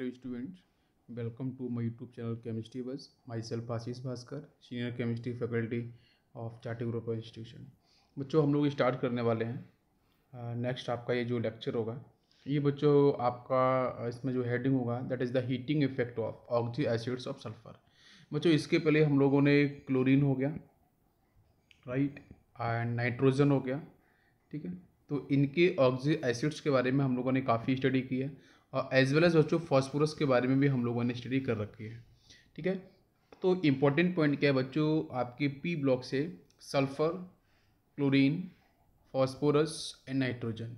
Hello students welcome to my YouTube channel chemistry बस myself Ashish Bhaskar senior chemistry faculty of चार्टी group institution बच्चों हम लोग start करने वाले हैं नेक्स्ट uh, आपका ये जो लेक्चर होगा ये बच्चों आपका uh, इसमें जो हेडिंग होगा that is the heating effect of oxy acids of sulphur बच्चों इसके पहले हम लोगों ने क्लोरिन हो गया राइट एंड नाइट्रोजन हो गया ठीक है तो इनके ऑक्जी एसिड्स के बारे में हम लोगों ने काफ़ी स्टडी की है और एज वेल एज बच्चों फॉस्फोरस के बारे में भी हम लोगों ने स्टडी कर रखी है ठीक है तो इम्पॉर्टेंट पॉइंट क्या है बच्चों आपके पी ब्लॉक से sulphur chlorine phosphorus and nitrogen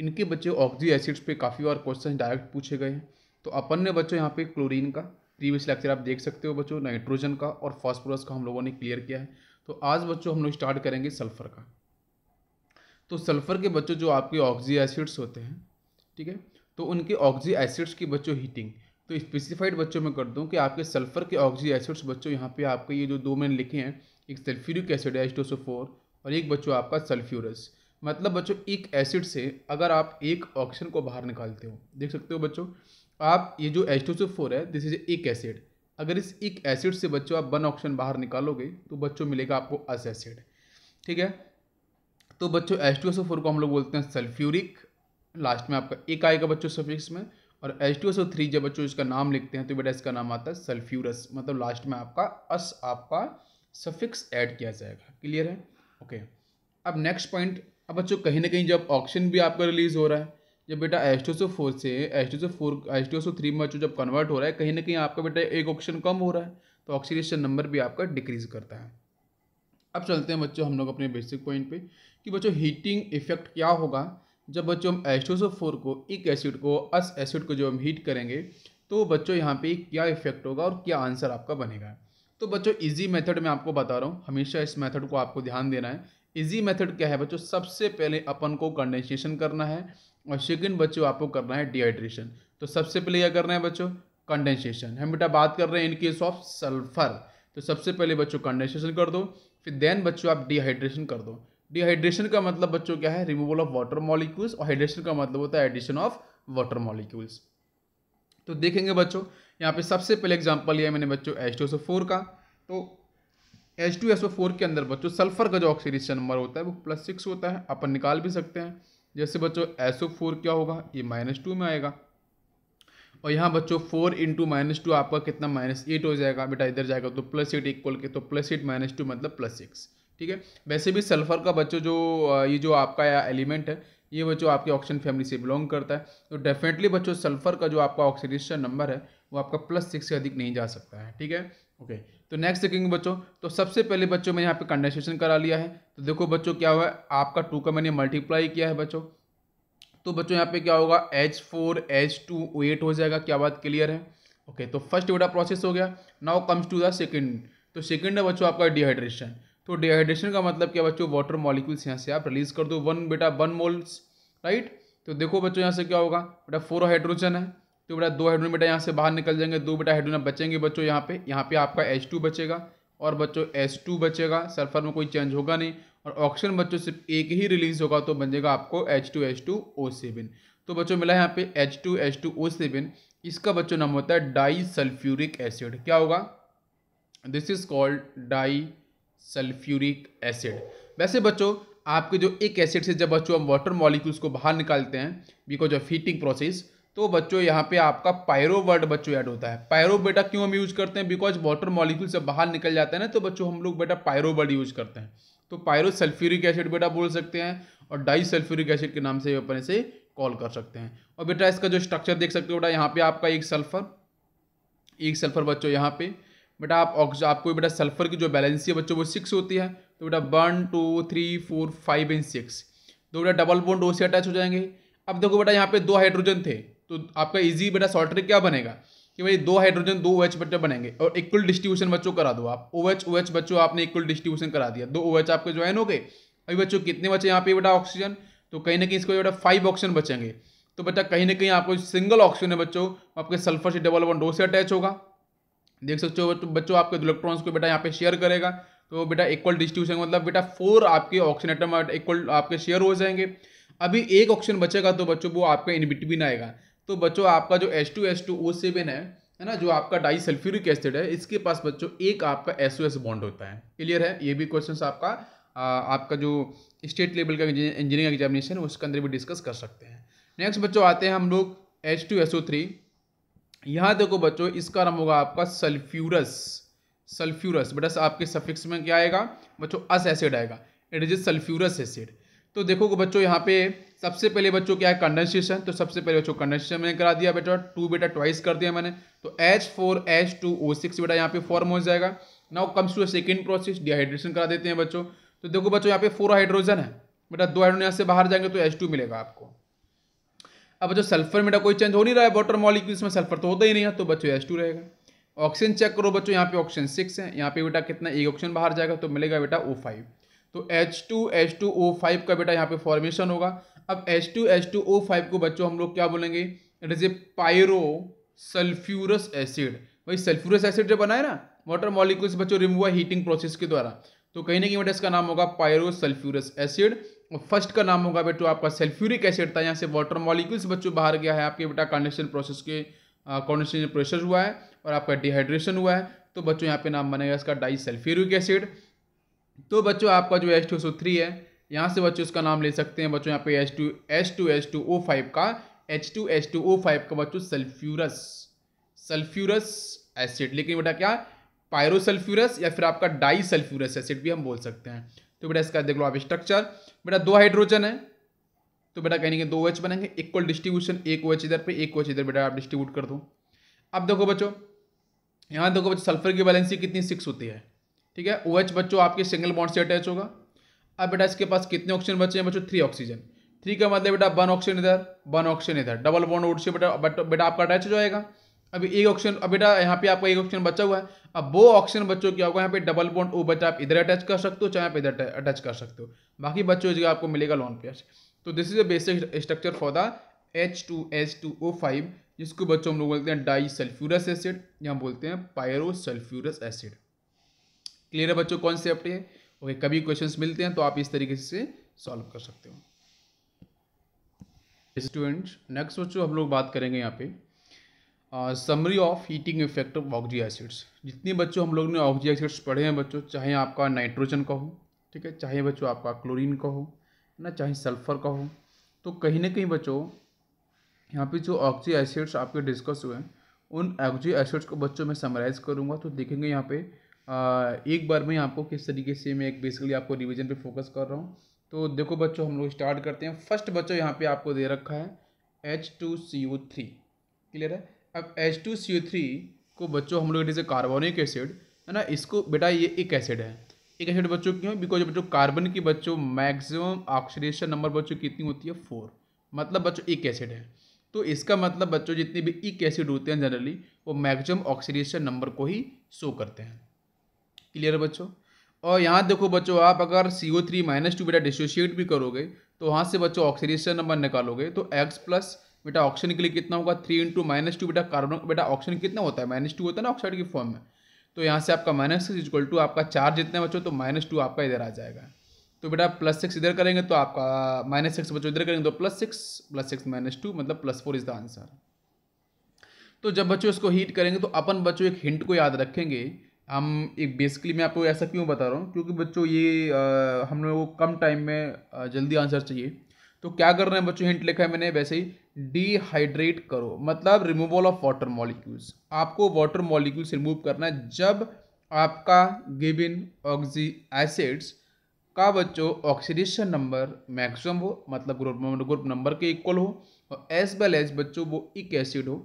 इनके बच्चे ऑक्सी एसिड्स पे काफ़ी बार क्वेश्चन डायरेक्ट पूछे गए हैं तो अपन ने बच्चों यहाँ पे क्लोरीन का प्रीवियस लेक्चर आप देख सकते हो बच्चों नाइट्रोजन का और फॉस्फोरस का हम लोगों ने क्लियर किया है तो आज बच्चों हम लोग स्टार्ट करेंगे सल्फर का तो सल्फर के बच्चों जो आपके ऑक्सी एसिड्स होते हैं ठीक है तो उनके ऑक्जी एसिड्स की बच्चों हीटिंग तो स्पेसिफाइड बच्चों में कर दूँ कि आपके सल्फर के ऑक्जी एसिड्स बच्चों यहाँ पे आपके ये जो दो मैंने लिखे हैं एक सल्फ्यूरिक एसिड है एस्टोसोफोर और एक बच्चों आपका सल्फ्यूरस मतलब बच्चों एक एसिड से अगर आप एक ऑक्सीजन को बाहर निकालते हो देख सकते हो बच्चों आप ये जो एस्टोसोफोर है दिस इज एक एसिड अगर इस एक एसिड से बच्चों आप वन ऑक्सीजन बाहर निकालोगे तो बच्चों मिलेगा आपको अस एसिड ठीक है तो बच्चों एस्टोसोफोर को हम लोग बोलते हैं सल्फ्यूरिक लास्ट में आपका एक आएगा बच्चों सफिक्स में और H two S O three जब बच्चों इसका नाम लिखते हैं तो बेटा इसका नाम आता है सल्फ्यूरस मतलब लास्ट में आपका अस आपका सफिक्स ऐड किया जाएगा क्लियर है ओके अब नेक्स्ट पॉइंट अब बच्चों कहीं ना कहीं जब ऑक्शन भी आपका रिलीज हो रहा है जब बेटा H two S O four से H two S O four H two S O three में बच्चों जब कन्वर्ट हो रहा है कहीं ना कहीं आपका बेटा एक ऑप्शन कम हो रहा है तो ऑक्सीडेशन नंबर भी आपका डिक्रीज करता है अब चलते हैं बच्चों हम लोग अपने बेसिक पॉइंट पे कि बच्चों हीटिंग इफेक्ट क्या होगा जब बच्चों हम फोर को एक एसिड को अस एसिड को जब हम हीट करेंगे तो बच्चों यहाँ पे क्या इफेक्ट होगा और क्या आंसर आपका बनेगा तो बच्चों इजी मेथड मैं आपको बता रहा हूँ हमेशा इस मेथड को आपको ध्यान देना है इजी मेथड क्या है बच्चों सबसे पहले अपन को कंडेंसेशन करना है और सेकेंड बच्चों आपको करना है डिहाइड्रेशन तो सबसे पहले क्या करना है बच्चों कंडेंसेशन हम बेटा बात कर रहे हैं इन केस ऑफ सल्फर तो सबसे पहले बच्चों कंडेंसेशन कर दो फिर देन बच्चों आप डिहाइड्रेशन कर दो डिहाइड्रेशन का मतलब बच्चों क्या है रिमूवल ऑफ वाटर मॉलिक्यूल्स और हाइड्रेशन का मतलब होता है एडिशन ऑफ वाटर मॉलिक्यूल्स तो देखेंगे बच्चों यहाँ पे सबसे पहले एग्जांपल लिया मैंने बच्चों एच टू फोर का तो एच टू फोर के अंदर बच्चों सल्फर का जो ऑक्सीडेशन नंबर होता है वो प्लस सिक्स होता है अपन निकाल भी सकते हैं जैसे बच्चों एस क्या होगा ये माइनस टू में आएगा और यहाँ बच्चों फोर इंटू माइनस टू आपका कितना माइनस एट हो जाएगा बेटा इधर जाएगा तो प्लस एट इक्वल के तो प्लस एट माइनस टू मतलब प्लस सिक्स ठीक है वैसे भी सल्फर का बच्चों जो ये जो आपका एलिमेंट है ये बच्चों आपके ऑक्सीजन फैमिली से बिलोंग करता है तो डेफिनेटली बच्चों सल्फर का जो आपका ऑक्सीडेशन नंबर है वो आपका प्लस सिक्स से अधिक नहीं जा सकता है ठीक है ओके तो नेक्स्ट देखेंगे बच्चों तो सबसे पहले बच्चों में यहाँ पे कंडेंसेशन करा लिया है तो देखो बच्चों क्या हुआ है आपका टू का मैंने मल्टीप्लाई किया है बच्चों तो बच्चों यहाँ पे क्या होगा H four H two eight हो जाएगा क्या बात क्लियर है ओके तो फर्स्ट वाला प्रोसेस हो गया now comes to the second तो सेकेंड है बच्चों आपका डिहाइड्रेशन तो डिहाइड्रेशन का मतलब क्या बच्चों वाटर मॉलिक्यूल्स यहाँ से आप रिलीज़ कर दो वन बेटा वन मोल्स राइट तो देखो बच्चों यहाँ से क्या होगा बेटा फोर हाइड्रोजन है तो बेटा दो हाइड्रोजन बेटा यहाँ से बाहर निकल जाएंगे दो बेटा हाइड्रोजन बचेंगे बच्चों यहाँ पे यहाँ पे आपका H2 बचेगा और बच्चों टू बचेगा सल्फर में कोई चेंज होगा नहीं और ऑक्सीजन बच्चों सिर्फ एक ही रिलीज होगा तो बन जाएगा आपको टू ओ O7 तो बच्चों मिला यहाँ पे टू ओ O7 इसका बच्चों नाम होता है डाई सल्फ्यूरिक एसिड क्या होगा this is called di sulphuric acid वैसे बच्चों आपके जो एक एसिड से जब बच्चों हम वाटर मॉलिक्यूल्स को बाहर निकालते हैं बिकॉज ऑफ हीटिंग प्रोसेस तो बच्चों यहाँ पे आपका पायरो वर्ड बच्चों ऐड होता है पायरो बेटा क्यों हम यूज़ करते हैं बिकॉज वाटर मॉलिक्यूल से बाहर निकल जाता है ना तो बच्चों हम लोग बेटा पायरो वर्ड यूज़ करते हैं तो पायरो सल्फ्यूरिक एसिड बेटा बोल सकते हैं और डाई सल्फ्यूरिक एसिड के नाम से अपन इसे कॉल कर सकते हैं और बेटा इसका जो स्ट्रक्चर देख सकते हो बेटा यहाँ पे आपका एक सल्फर एक सल्फर बच्चों यहाँ पे बेटा आप ऑक्सीजन आपको बेटा सल्फर की जो बैलेंस है बच्चों वो सिक्स होती है तो बेटा one two three four five and six दो बेटा डबल बोन डो से अटैच हो जाएंगे अब देखो बेटा यहाँ पे दो हाइड्रोजन थे तो आपका इजी बेटा ट्रिक क्या बनेगा कि भाई दो हाइड्रोजन दो ओ बच्चे बनेंगे और इक्वल डिस्ट्रीब्यूशन बच्चों करा दो आप ओ ओ एच बच्चों आपने इक्वल डिस्ट्रीब्यूशन करा दिया दो ओ आपके ज्वाइन हो गए अभी बच्चों कितने बचे यहाँ पे बेटा ऑक्सीजन तो कहीं ना कहीं इसको बेटा फाइव ऑक्सीजन बचेंगे तो बेटा कहीं ना कहीं आपको सिंगल ऑक्सीजन है बच्चों आपके सल्फर से डबल वन डो से अटैच होगा देख सकते हो तो बच्चों आपके इलेक्ट्रॉन्स को बेटा यहाँ पे शेयर करेगा तो बेटा इक्वल डिस्ट्रीब्यूशन मतलब बेटा फोर आपके ऑक्सीजन आइटम इक्वल आपके शेयर हो जाएंगे अभी एक ऑक्सीजन बचेगा तो बच्चों वो आपका इनबिटवीन आएगा तो बच्चों आपका जो S two S two O seven है है ना जो आपका डाई सल्फ्यूरिक एसिड है इसके पास बच्चों एक आपका एस ओ एस बॉन्ड होता है क्लियर है ये भी क्वेश्चन आपका आ, आपका जो स्टेट लेवल का इंजीनियरिंग एग्जामिनेशन है उसके अंदर भी डिस्कस कर सकते हैं नेक्स्ट बच्चों आते हैं हम लोग H two S O three यहाँ देखो बच्चों इसका नाम होगा आपका सल्फ्यूरस सल्फ्यूरस बेटा आपके सफिक्स में क्या आएगा बच्चों अस एसिड आएगा इट इज सल्फ्यूरस एसिड तो देखो बच्चों यहाँ पे सबसे पहले बच्चों क्या है कंडेंसेशन तो सबसे पहले बच्चों कंडेंसेशन मैंने करा दिया बेटा टू बेटा ट्वाइस कर दिया मैंने तो H four H two O six बेटा यहाँ पे फॉर्म हो जाएगा now comes to second process dehydration करा देते हैं बच्चों तो देखो बच्चों यहाँ पे फोर हाइड्रोजन है बेटा दो हाइड्रोजन यहाँ से बाहर जाएंगे तो एच टू मिलेगा आपको अब जो सल्फर में कोई चेंज हो नहीं रहा है वाटर मॉलिक्यूल्स में सल्फर तो होता ही नहीं है तो बच्चों एस टू रहेगा ऑक्सीजन चेक करो बच्चों यहाँ पे ऑक्सीजन सिक्स है यहाँ पे बेटा कितना एक ऑक्सीजन बाहर जाएगा तो मिलेगा बेटा ओ फाइव तो H two H two O five का बेटा यहाँ पे फॉर्मेशन होगा अब H two H two O five को बच्चों हम लोग क्या बोलेंगे it is a pyro sulphurous acid भाई सल्फ्यूरस एसिड जो बना है ना वाटर मॉलिक्यूल्स बच्चों रिमूव हुआ हीटिंग प्रोसेस के द्वारा तो कहीं ना कहीं बेटा इसका नाम होगा पायरो सल्फ्यूरस एसिड फर्स्ट का नाम होगा बेटो आपका सेल्फ्यूरिक एसिड था यहाँ से वाटर मॉलिक्यूल्स बच्चों बाहर गया है आपके बेटा कंडेशन प्रोसेस के कंडेशन प्रेशर हुआ है और आपका डिहाइड्रेशन हुआ है तो बच्चों यहाँ पे नाम बनेगा इसका डाई सेल्फ्यूरिक एसिड तो बच्चों आपका जो एच टू सो थ्री है यहाँ से बच्चों इसका नाम ले सकते हैं बच्चों यहाँ पे H two H two H two O five का H two H two O five का बच्चों सल्फ्यूरस सल्फ्यूरस एसिड लेकिन बेटा क्या पायरोसल्फ्यूरस या फिर आपका डाई सल्फ्यूरस एसिड भी हम बोल सकते हैं तो बेटा इसका देख लो आप स्ट्रक्चर बेटा दो हाइड्रोजन है तो बेटा कहेंगे दो एच बनेंगे इक्वल डिस्ट्रीब्यूशन एक ओ इधर पे एक ओ इधर बेटा आप डिस्ट्रीब्यूट कर दो अब देखो बच्चों यहाँ देखो बच्चों सल्फर की बैलेंसी कितनी सिक्स होती है ठीक है ओ बच्चों आपके सिंगल बॉन्ड से अटैच होगा अब बेटा इसके पास कितने ऑक्सीजन बचे हैं बच्चों थ्री ऑक्सीजन थ्री का मतलब बेटा वन ऑक्सीजन इधर वन ऑक्सीजन इधर डबल बॉन्ड वोट से बेटा बेटा आपका अटैच हो जाएगा अभी एक ऑप्शन अब बेटा यहाँ पे आपका एक ऑप्शन बचा हुआ है अब वो ऑप्शन बच्चों क्या होगा यहाँ पे डबल बॉन्ड वो बच्चा आप इधर अटैच कर सकते हो चाहे आप इधर अटैच कर सकते हो बाकी बच्चों जगह आपको मिलेगा लॉन पेयर तो this is a basic structure for the H two H two O five जिसको बच्चों हम लोग बोलते हैं डाई सल्फ्यूरस एसिड या हम बोलते हैं पायरो सल्फ्यूरस एसिड क्लियर है बच्चों कॉन्सेप्ट है ओके कभी क्वेश्चन मिलते हैं तो आप इस तरीके से सॉल्व कर सकते हो स्टूडेंट्स नेक्स्ट बच्चों हम लोग बात करेंगे यहाँ पे summary of heating effect of oxy acids जितने बच्चों हम लोग ने ऑक्जी एसिड्स पढ़े हैं बच्चों चाहे आपका नाइट्रोजन का हो ठीक है चाहे बच्चों आपका क्लोरीन का हो ना चाहे सल्फर का हो तो कहीं ना कहीं बच्चों यहाँ पे जो ऑक्जी एसिड्स आपके डिस्कस हुए हैं उन ऑक्जी एसिड्स को बच्चों में समराइज करूँगा तो देखेंगे यहाँ पर एक बार में आपको किस तरीके से मैं एक बेसिकली आपको रिविजन पर फोकस कर रहा हूँ तो देखो बच्चों हम लोग स्टार्ट करते हैं फर्स्ट बच्चों यहाँ पर आपको दे रखा है H two C three clear है अब H two C O three को बच्चों हम लोग जैसे कार्बोनिक एसिड है ना इसको बेटा ये एक एसिड है एक एसिड बच्चों क्यों बिकॉज बच्चों कार्बन की बच्चों मैक्सिमम ऑक्सीडेशन नंबर बच्चों कितनी होती है फोर मतलब बच्चों एक एसिड है तो इसका मतलब बच्चों जितने भी इक एसिड होते हैं जनरली वो मैक्सिमम ऑक्सीडेशन नंबर को ही शो करते हैं क्लियर है बच्चों और यहाँ देखो बच्चों आप अगर C O three minus two बेटा डिसोशिएट भी करोगे तो वहाँ से बच्चों ऑक्सीडेशन नंबर निकालोगे तो एक्स प्लस बेटा ऑक्सीजन के लिए कितना होगा थ्री इंटू माइनस टू बेटा कार्बन बेटा ऑक्सीजन कितना होता है माइनस टू होता है ना ऑक्साइड की फॉर्म में तो यहाँ से आपका माइनस सिक्स इक्वल टू आपका चार जितना बचो तो माइनस टू आपका इधर आ जाएगा तो बेटा प्लस सिक्स इधर करेंगे तो आपका माइनस सिक्स बच्चों इधर करेंगे तो plus six plus six minus two मतलब plus four is the answer तो जब बच्चों इसको हीट करेंगे तो अपन बच्चों एक हिंट को याद रखेंगे हम एक बेसिकली मैं आपको ऐसा क्यों बता रहा हूँ क्योंकि बच्चों ये आ, हम लोगों को कम टाइम में जल्दी आंसर चाहिए तो क्या कर रहे हैं बच्चों हिंट लिखा है मैंने वैसे ही डिहाइड्रेट करो मतलब रिमूवल ऑफ वाटर मॉलिक्यूल्स आपको वाटर मॉलिक्यूल्स रिमूव करना है जब आपका गिविन ऑक्सी एसिड्स का बच्चों ऑक्सीडेशन नंबर मैक्सिमम हो मतलब ग्रुप ग्रुप नंबर के इक्वल हो और एज वेल एज बच्चों वो एक एसिड हो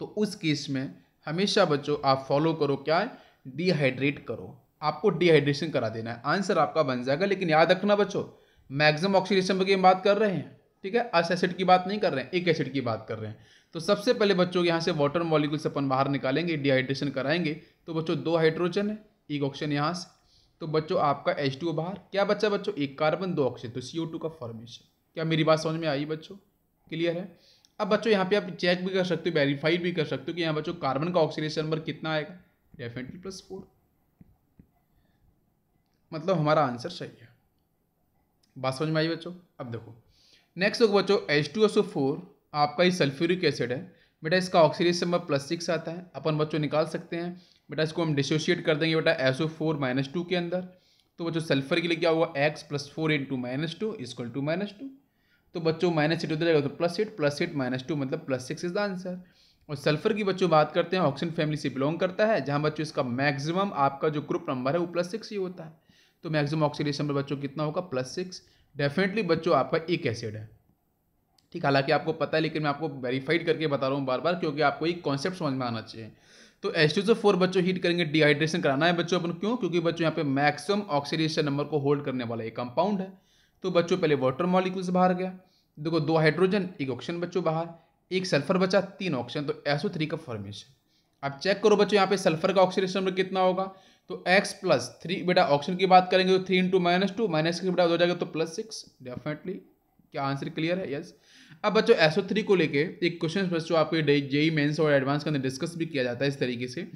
तो उस केस में हमेशा बच्चों आप फॉलो करो क्या है डिहाइड्रेट करो आपको डिहाइड्रेशन करा देना है आंसर आपका बन जाएगा लेकिन याद रखना बच्चों मैक्सिमम ऑक्सीडेशन की हम बात कर रहे हैं ठीक है अस एसिड की बात नहीं कर रहे हैं एक एसिड की बात कर रहे हैं तो सबसे पहले बच्चों यहाँ से वाटर मॉलिक्यूल्स अपन बाहर निकालेंगे डिहाइड्रेशन कराएंगे तो बच्चों दो हाइड्रोजन है एक ऑक्सीजन यहाँ से तो बच्चों आपका एच टू बाहर क्या बच्चा बच्चों एक कार्बन दो ऑक्सीजन तो सी का फॉर्मेशन क्या मेरी बात समझ में आई बच्चों क्लियर है अब बच्चों यहाँ पे आप चेक भी कर सकते हो वेरीफाई भी कर सकते हो कि यहाँ बच्चों कार्बन का ऑक्सीडेशन नंबर कितना आएगा डेफिनेटली प्लस फोर मतलब हमारा आंसर सही है बात समझ में आई बच्चों अब देखो नेक्स्ट देखो बच्चों H two S O four आपका ये सल्फ्यूरिक एसिड है बेटा इसका ऑक्सीडेशन नंबर प्लस सिक्स आता है अपन बच्चों निकाल सकते हैं बेटा इसको हम डिसोशिएट कर देंगे बेटा S O four minus two के अंदर तो बच्चों सल्फर के लिए क्या हुआ X plus four into minus two is equal to minus two तो बच्चों माइनस एट उधर जाएगा तो plus eight plus eight minus two मतलब plus six is the answer और सल्फर की बच्चों बात करते हैं ऑक्सीजन फैमिली से बिलोंग करता है जहाँ बच्चों इसका मैक्सिमम आपका जो ग्रुप नंबर है वो प्लस सिक्स ही होता है तो मैक्सिमम ऑक्सीडेशन पर बच्चों कितना होगा प्लस सिक्स डेफिनेटली बच्चों आपका एक एसिड है ठीक हालांकि आपको पता है लेकिन मैं आपको वेरीफाइड करके बता रहा हूँ बार बार क्योंकि आपको एक कॉन्सेप्ट समझ में आना चाहिए तो एस टू फोर बच्चों हीट करेंगे डिहाइड्रेशन कराना है बच्चों अपन क्यों क्योंकि बच्चों यहाँ पे मैक्सिमम ऑक्सीडेशन नंबर को होल्ड करने वाला एक कंपाउंड है तो बच्चों पहले वाटर मॉलिक्यूल से बाहर गया देखो दो हाइड्रोजन एक ऑक्सीजन बच्चों बाहर एक सल्फर बचा तीन ऑक्सीजन तो एसओ थ्री का फॉर्मेशन आप चेक करो बच्चों यहाँ पे सल्फर का ऑक्सीडेशन नंबर कितना होगा तो x प्लस थ्री बेटा ऑप्शन की बात करेंगे तो three into minus two minus के बेटा हो जाएगा तो प्लस सिक्स डेफिनेटली क्या आंसर क्लियर है यस yes. अब बच्चों एसओ थ्री को लेके एक क्वेश्चन बच्चों आपके जेई मेन्स e और एडवांस के अंदर डिस्कस भी किया जाता है इस तरीके से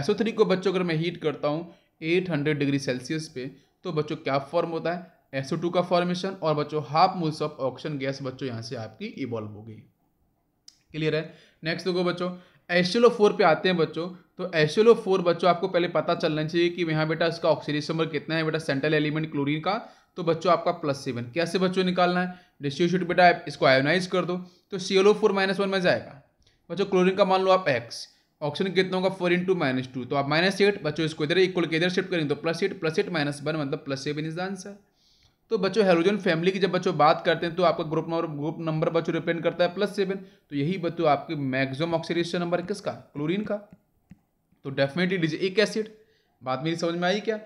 एसओ थ्री को बच्चों अगर मैं हीट करता हूँ एट हंड्रेड डिग्री सेल्सियस पे तो बच्चों क्या फॉर्म होता है एसओ टू का फॉर्मेशन और बच्चों half moles of oxygen gas बच्चों यहाँ से आपकी इवॉल्व हो गई क्लियर है नेक्स्ट देखो बच्चों एस फोर पे आते हैं बच्चों तो एस फोर बच्चों आपको पहले पता चलना चाहिए कि यहाँ बेटा इसका ऑक्सीडेशन नंबर कितना है बेटा सेंट्रल एलिमेंट क्लोरीन का तो बच्चों आपका प्लस सेवन कैसे बच्चों निकालना है डिस्ट्रीब्यूट बेटा इसको आयोनाइज कर दो तो C L O four minus one में जाएगा बच्चों क्लोरीन का मान लो आप एक्स ऑक्सीजन कितना होगा फोर इंटू माइनस टू तो आप माइनस एट बच्चों इसको इधर इक्वल के इधर शिफ्ट करेंगे तो plus eight plus eight minus one मतलब plus seven is the answer तो बच्चों हेलोजन फैमिली की जब बच्चों बात करते हैं तो आपका ग्रुप नंबर ग्रुप नंबर बच्चों रिप्रेजेंट करता है प्लस सेवन तो यही बच्चों आपके मैक्सिमम ऑक्सीडेशन नंबर किसका क्लोरीन का तो डेफिनेटली एक एसिड बात मेरी समझ में आई क्या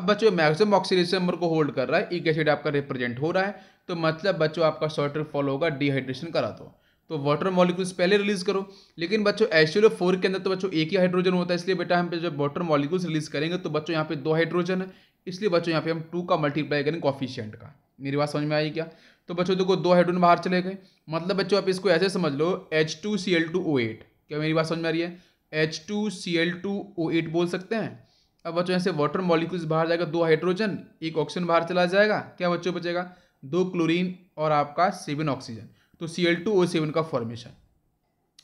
अब बच्चों मैक्सिमम ऑक्सीडेशन नंबर को होल्ड कर रहा है एक एसिड आपका रिप्रेजेंट हो रहा है तो मतलब बच्चों आपका शॉर्टर फॉलो होगा डिहाइड्रेशन करा दो तो वाटर मॉलिक्यूल्स पहले रिलीज करो लेकिन बच्चों एसियो फोर के अंदर तो बच्चों एक ही हाइड्रोजन होता है इसलिए बेटा हम पे जब वाटर मॉलिक्यूल्स रिलीज करेंगे तो बच्चों यहाँ पे दो हाइड्रोजन है इसलिए बच्चों यहाँ पे हम टू का मल्टीप्लाई करेंगे कॉफिशियंट का मेरी बात समझ में आई क्या तो बच्चों देखो दो हाइड्रोजन बाहर चले गए मतलब बच्चों आप इसको ऐसे समझ लो H two C L two O eight क्या मेरी बात समझ में आ रही है H two C L two O eight बोल सकते हैं अब बच्चों ऐसे वाटर मॉलिक्यूल्स बाहर जाएगा दो हाइड्रोजन एक ऑक्सीजन बाहर चला जाएगा क्या बच्चों बचेगा दो क्लोरीन और आपका सेवन ऑक्सीजन तो C L two O seven का फॉर्मेशन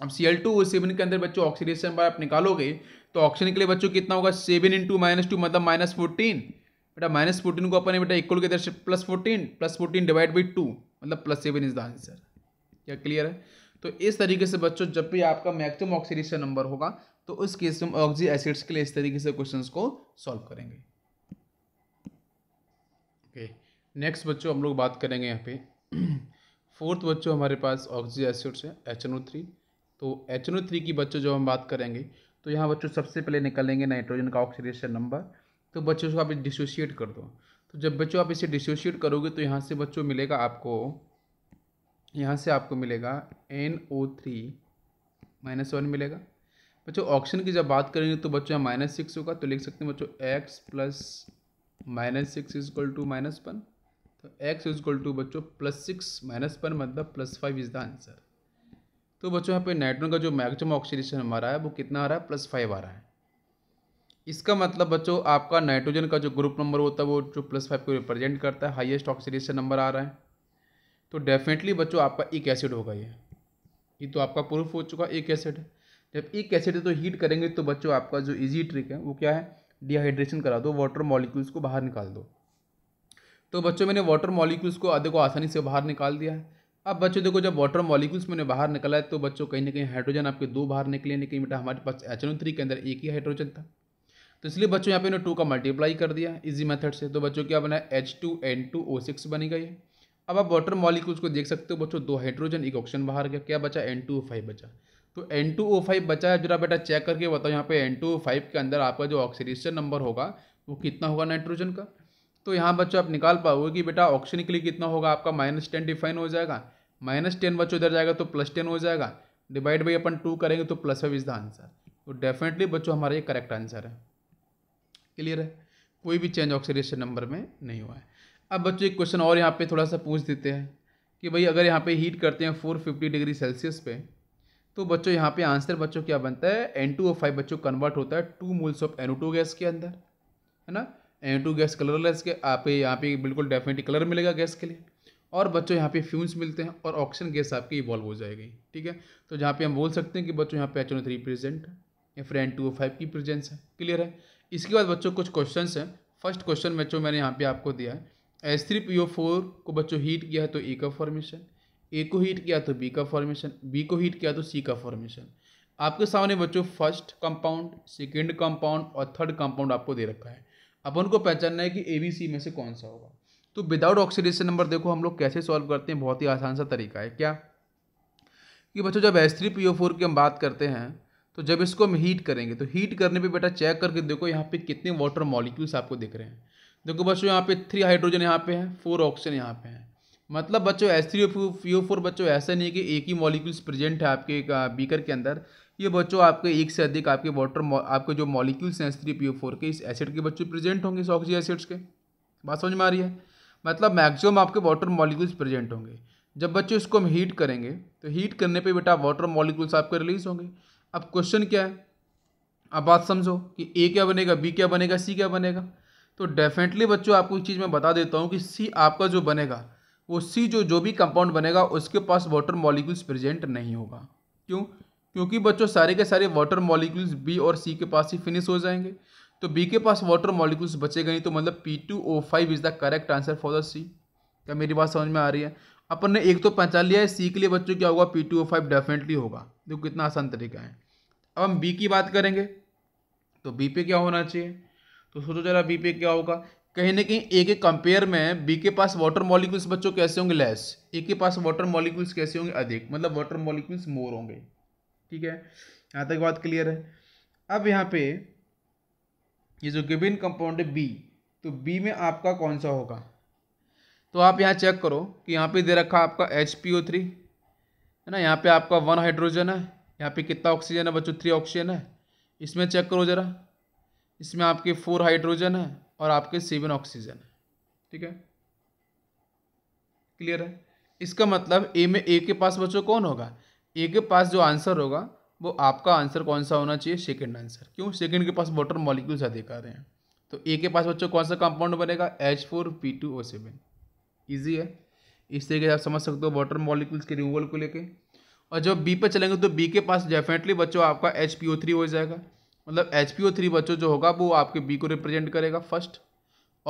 अब C L two O seven के अंदर बच्चों ऑक्सीडेशन बार आप निकालोगे तो ऑक्सीजन के लिए बच्चों कितना होगा सेवन इंटू माइनस टू मतलब माइनस फोर्टीन बेटा माइनस फोर्टीन को अपन है बेटा इक्वल के तरफ plus fourteen plus fourteen divide by two मतलब plus seven is the answer क्या क्लियर है तो इस तरीके से बच्चों जब भी आपका मैक्सिमम ऑक्सीडेशन नंबर होगा तो उस केस में ऑक्सी एसिड्स के लिए इस तरीके से क्वेश्चन को सॉल्व करेंगे ओके नेक्स्ट बच्चों हम लोग बात करेंगे यहाँ पे फोर्थ बच्चों हमारे पास ऑक्सी एसिड्स है एच एन ओ थ्री तो एच एन ओ थ्री की बच्चों जब हम बात करेंगे तो यहाँ बच्चों सबसे पहले निकलेंगे नाइट्रोजन का ऑक्सीडेशन नंबर तो बच्चों को आप डिसोशिएट कर दो तो जब बच्चों आप इसे डिसोशिएट करोगे तो यहाँ से बच्चों मिलेगा आपको यहाँ से आपको मिलेगा N O three minus one मिलेगा बच्चों ऑक्सीजन की जब बात करेंगे तो बच्चों यहाँ माइनस सिक्स होगा तो लिख सकते हैं बच्चों X plus minus six is equal to minus one तो एक्स इज इक्वल टू बच्चों प्लस सिक्स माइनस वन मतलब plus five is the answer तो बच्चों यहाँ पे नाइट्रोजन का जो मैक्सिमम ऑक्सीडेशन हमारा है वो कितना आ रहा है प्लस फाइव आ रहा है इसका मतलब बच्चों आपका नाइट्रोजन का जो ग्रुप नंबर होता है वो जो प्लस फाइव को रिप्रेजेंट करता है हाईएस्ट ऑक्सीडेशन नंबर आ रहा है तो डेफिनेटली बच्चों आपका एक एसिड होगा ये ये तो आपका प्रूफ हो चुका एक एसिड है जब एक एसिड है तो हीट करेंगे तो बच्चों आपका जो ईजी ट्रिक है वो क्या है डिहाइड्रेशन करा दो वाटर मॉलिक्यूल्स को बाहर निकाल दो तो बच्चों मैंने वाटर मॉलिक्यूल्स को देखो आसानी से बाहर निकाल दिया है अब बच्चों देखो जब वाटर मॉलिक्यूल्स मैंने बाहर निकाला है तो बच्चों कहीं ना कहीं हाइड्रोजन आपके दो बाहर निकले कहीं बेटा हमारे पास एच के अंदर एक ही हाइड्रोजन था तो इसलिए बच्चों यहाँ पे इन्होंने टू का मल्टीप्लाई कर दिया इजी मेथड से तो बच्चों क्या बना H two N two O six गई है अब आप वाटर मॉलिक्यूल्स को देख सकते हो बच्चों दो हाइड्रोजन एक ऑक्सीजन बाहर गया क्या बचा एन टू ओ फाइव बचा तो एन टू ओ फाइव बचा है जरा बेटा चेक करके बताओ यहाँ पे एन टू ओ फाइव के अंदर आपका जो ऑक्सीडेशन नंबर होगा वो कितना होगा नाइट्रोजन का तो यहाँ बच्चों आप निकाल पाओगे कि बेटा ऑक्सीजन के लिए कितना होगा आपका माइनस टेन डिफाइन हो जाएगा माइनस टेन बच्चों इधर जाएगा तो प्लस टेन हो जाएगा डिवाइड बाई अपन टू करेंगे तो plus five is the answer तो डेफिनेटली बच्चों हमारा ये करेक्ट आंसर है क्लियर है कोई भी चेंज ऑक्सीडेशन नंबर में नहीं हुआ है अब बच्चों एक क्वेश्चन और यहाँ पे थोड़ा सा पूछ देते हैं कि भाई अगर यहाँ पे हीट करते हैं फोर फिफ्टी डिग्री सेल्सियस पे तो बच्चों यहाँ पे आंसर बच्चों क्या बनता है एन टू ओ फाइव बच्चों कन्वर्ट होता है two moles of N two gas के अंदर है ना एन टू गैस कलरलेस के आप यहाँ पे बिल्कुल डेफिनेटली कलर मिलेगा गैस के लिए और बच्चों यहाँ पे फ्यूम्स मिलते हैं और ऑक्सीजन गैस आपकी इवॉल्व हो जाएगी ठीक है तो जहाँ पे हम बोल सकते हैं कि बच्चों यहाँ पे एच थ्री प्रेजेंट या फिर एन टू फाइव की प्रेजेंस है क्लियर है इसके बाद बच्चों कुछ क्वेश्चन हैं फर्स्ट क्वेश्चन बच्चों मैंने यहाँ पे आपको दिया है S three P O four को बच्चों हीट किया है तो ए का फॉर्मेशन ए को हीट किया तो बी का फॉर्मेशन बी को हीट किया तो सी का फॉर्मेशन आपके सामने बच्चों फर्स्ट कंपाउंड सेकेंड कंपाउंड और थर्ड कंपाउंड आपको दे रखा है अपन को पहचानना है कि ए बी सी में से कौन सा होगा तो विदाउट ऑक्सीडेशन नंबर देखो हम लोग कैसे सॉल्व करते हैं बहुत ही आसान सा तरीका है क्या कि बच्चों जब S three P O four की हम बात करते हैं तो जब इसको हम हीट करेंगे तो हीट करने पे बेटा चेक करके देखो यहाँ पे कितने वाटर मॉलिक्यूल्स आपको दिख रहे हैं देखो बच्चों यहाँ पे थ्री हाइड्रोजन यहाँ पे है फोर ऑक्सीजन यहाँ पे है मतलब बच्चों एस थ्री ओ फोर बच्चों ऐसा नहीं है कि एक ही मॉलिक्यूल्स प्रेजेंट है आपके बीकर के अंदर ये बच्चों आपके एक से अधिक आपके वाटर आपके जो मॉलिक्यूल्स हैं S three P O four के इस एसिड के बच्चों प्रेजेंट होंगे इस ऑक्सीजन एसिड्स के बात समझ में आ रही है मतलब मैक्सिमम आपके वाटर मॉलिक्यूल्स प्रेजेंट होंगे जब बच्चों इसको हम हीट करेंगे तो हीट करने पर बेटा वाटर मॉलिक्यूल्स आपके रिलीज होंगे अब क्वेश्चन क्या है अब बात समझो कि ए क्या बनेगा बी क्या बनेगा सी क्या बनेगा तो डेफिनेटली बच्चों आपको एक चीज़ मैं बता देता हूँ कि सी आपका जो बनेगा वो सी जो जो भी कंपाउंड बनेगा उसके पास वाटर मॉलिक्यूल्स प्रेजेंट नहीं होगा क्यों क्योंकि बच्चों सारे के सारे वाटर मॉलिक्यूल्स बी और सी के पास ही फिनिश हो जाएंगे तो बी के पास वाटर मॉलिक्यूल्स बचेगा नहीं तो मतलब P two O five is the correct answer for the C क्या मेरी बात समझ में आ रही है अपन ने एक तो पहचान लिया है सी के लिए बच्चों क्या होगा पी टू फाइव डेफिनेटली होगा देखो कितना आसान तरीका है अब हम बी की बात करेंगे तो बी पे क्या होना चाहिए तो सोचो जरा बी पे क्या होगा कहीं ना कहीं ए के कंपेयर में बी के पास वाटर मॉलिक्यूल्स बच्चों कैसे होंगे लेस ए के पास वाटर मॉलिक्यूल्स कैसे होंगे अधिक मतलब वाटर मॉलिक्यूल्स मोर होंगे ठीक है यहाँ तक बात क्लियर है अब यहाँ पे ये यह जो गिबिन कंपाउंड है बी तो बी में आपका कौन सा होगा तो आप यहाँ चेक करो कि यहाँ पे दे रखा आपका एच पी ओ थ्री है ना यहाँ पे आपका वन हाइड्रोजन है यहाँ पे कितना ऑक्सीजन है बच्चों थ्री ऑक्सीजन है इसमें चेक करो ज़रा इसमें आपके फोर हाइड्रोजन है और आपके सेवन ऑक्सीजन है ठीक है क्लियर है इसका मतलब ए में ए के पास बच्चों कौन होगा ए के पास जो आंसर होगा वो आपका आंसर कौन सा होना चाहिए सेकेंड आंसर क्यों सेकेंड के पास वाटर मॉलिक्यूल्स अधिक आ रहे हैं तो ए के पास बच्चों कौन सा कंपाउंड बनेगा H four P two O seven easy है इस तरीके से आप समझ सकते हो वाटर मॉलिक्यूल्स के रिमूवल को लेके और जब बी पर चलेंगे तो बी के पास डेफिनेटली बच्चों आपका एच पी ओ थ्री हो जाएगा मतलब एच पी ओ थ्री बच्चों जो होगा वो आपके बी को रिप्रेजेंट करेगा फर्स्ट